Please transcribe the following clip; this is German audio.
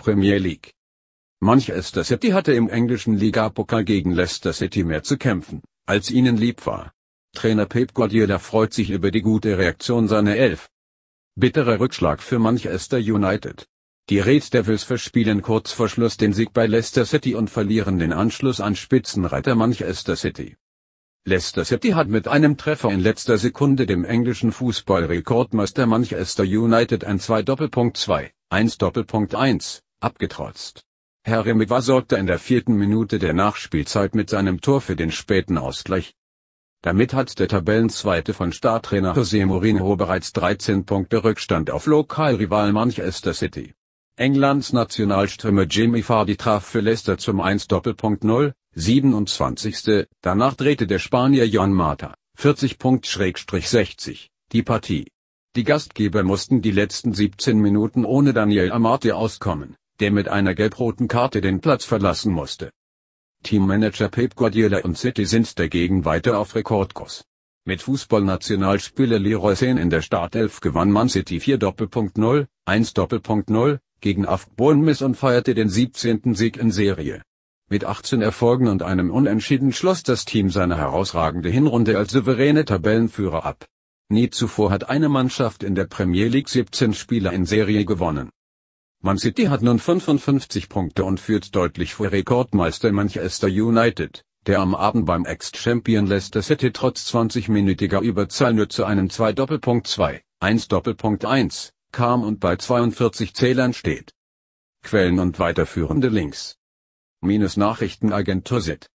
Premier League. Manchester City hatte im englischen Ligapokal gegen Leicester City mehr zu kämpfen, als ihnen lieb war. Trainer Pep Guardiola freut sich über die gute Reaktion seiner Elf. Bitterer Rückschlag für Manchester United. Die Red Devils verspielen kurz vor Schluss den Sieg bei Leicester City und verlieren den Anschluss an Spitzenreiter Manchester City. Leicester City hat mit einem Treffer in letzter Sekunde dem englischen Fußballrekordmeister Manchester United ein 2 Doppelpunkt 2, 1 Doppelpunkt 1 abgetrotzt. Herr Remeva sorgte in der vierten Minute der Nachspielzeit mit seinem Tor für den späten Ausgleich. Damit hat der Tabellenzweite von Starttrainer José Mourinho bereits 13 Punkte Rückstand auf Lokalrival Manchester City. Englands Nationalstürmer Jimmy Fardy traf für Leicester zum 1 Doppelpunkt 0, 27. Danach drehte der Spanier Jon Mata, 40 60, die Partie. Die Gastgeber mussten die letzten 17 Minuten ohne Daniel Amate auskommen der mit einer gelb-roten Karte den Platz verlassen musste. Teammanager Pep Guardiola und City sind dagegen weiter auf Rekordkurs. Mit Fußballnationalspieler Leroy Sane in der Startelf gewann Man City 4 Doppelpunkt 0, 1 Doppelpunkt 0 gegen AF Bournemouth und feierte den 17. Sieg in Serie. Mit 18 Erfolgen und einem Unentschieden schloss das Team seine herausragende Hinrunde als souveräne Tabellenführer ab. Nie zuvor hat eine Mannschaft in der Premier League 17 Spiele in Serie gewonnen. Man City hat nun 55 Punkte und führt deutlich vor Rekordmeister Manchester United, der am Abend beim Ex-Champion Leicester City trotz 20-minütiger Überzahl nur zu einem 2 Doppelpunkt 2, 1 Doppelpunkt 1 kam und bei 42 Zählern steht. Quellen und weiterführende Links. Minus Nachrichtenagentur SIT